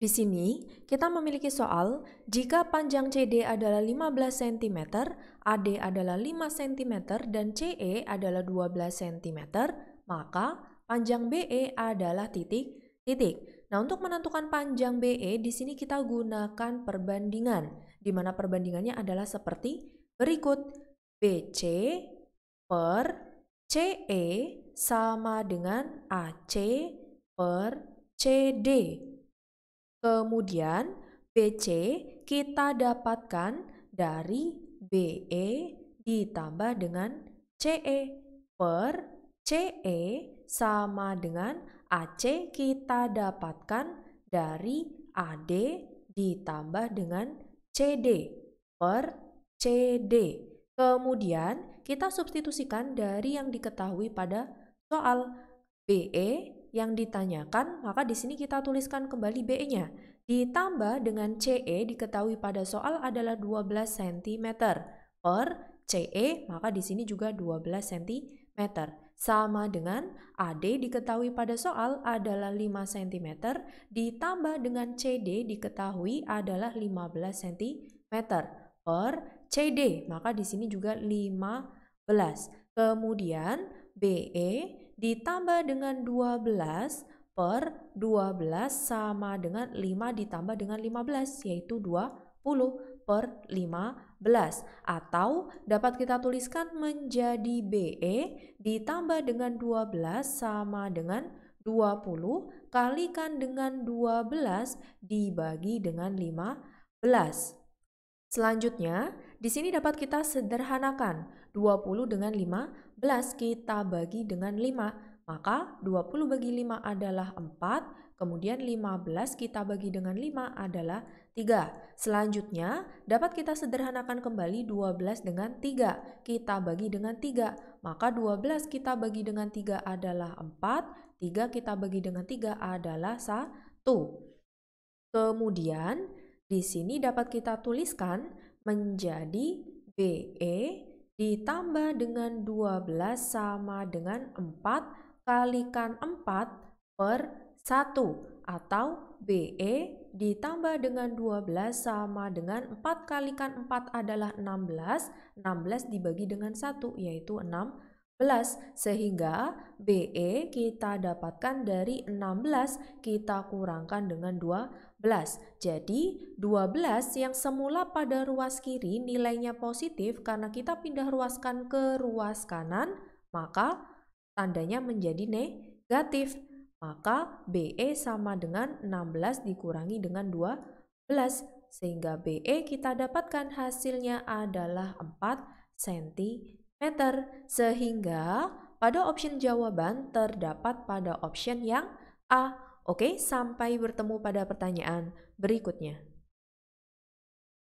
Di sini, kita memiliki soal, jika panjang CD adalah 15 cm, AD adalah 5 cm, dan CE adalah 12 cm, maka panjang BE adalah titik, titik. Nah, untuk menentukan panjang BE, di sini kita gunakan perbandingan, di mana perbandingannya adalah seperti berikut. BC per CE sama dengan AC per CD Kemudian BC kita dapatkan dari BE ditambah dengan CE per CE sama dengan AC kita dapatkan dari AD ditambah dengan CD per CD. Kemudian kita substitusikan dari yang diketahui pada soal BE yang ditanyakan, maka di sini kita tuliskan kembali BE nya Ditambah dengan CE diketahui pada soal adalah 12 cm per CE, maka di sini juga 12 cm. Sama dengan AD diketahui pada soal adalah 5 cm, ditambah dengan CD diketahui adalah 15 cm per CD, maka di sini juga 15. Kemudian BE ditambah dengan 12 per 12 sama dengan 5 ditambah dengan 15 yaitu 20 per 15 atau dapat kita tuliskan menjadi BE ditambah dengan 12 sama dengan 20 kalikan dengan 12 dibagi dengan 15. Selanjutnya, di sini dapat kita sederhanakan 20 dengan 15 kita bagi dengan 5. Maka 20 bagi 5 adalah 4, kemudian 15 kita bagi dengan 5 adalah 3. Selanjutnya, dapat kita sederhanakan kembali 12 dengan 3. Kita bagi dengan 3, maka 12 kita bagi dengan 3 adalah 4, 3 kita bagi dengan 3 adalah 1. Kemudian, di sini dapat kita tuliskan menjadi BE ditambah dengan 12 sama dengan 4 kalikan 4 per 1 atau BE ditambah dengan 12 sama dengan 4 kalikan 4 adalah 16, 16 dibagi dengan 1 yaitu 6 16, sehingga BE kita dapatkan dari 16 kita kurangkan dengan 12. Jadi 12 yang semula pada ruas kiri nilainya positif karena kita pindah ruaskan ke ruas kanan, maka tandanya menjadi negatif. Maka BE sama dengan 16 dikurangi dengan 12 sehingga BE kita dapatkan hasilnya adalah 4 cm meter, sehingga pada option jawaban terdapat pada option yang A. Oke, sampai bertemu pada pertanyaan berikutnya.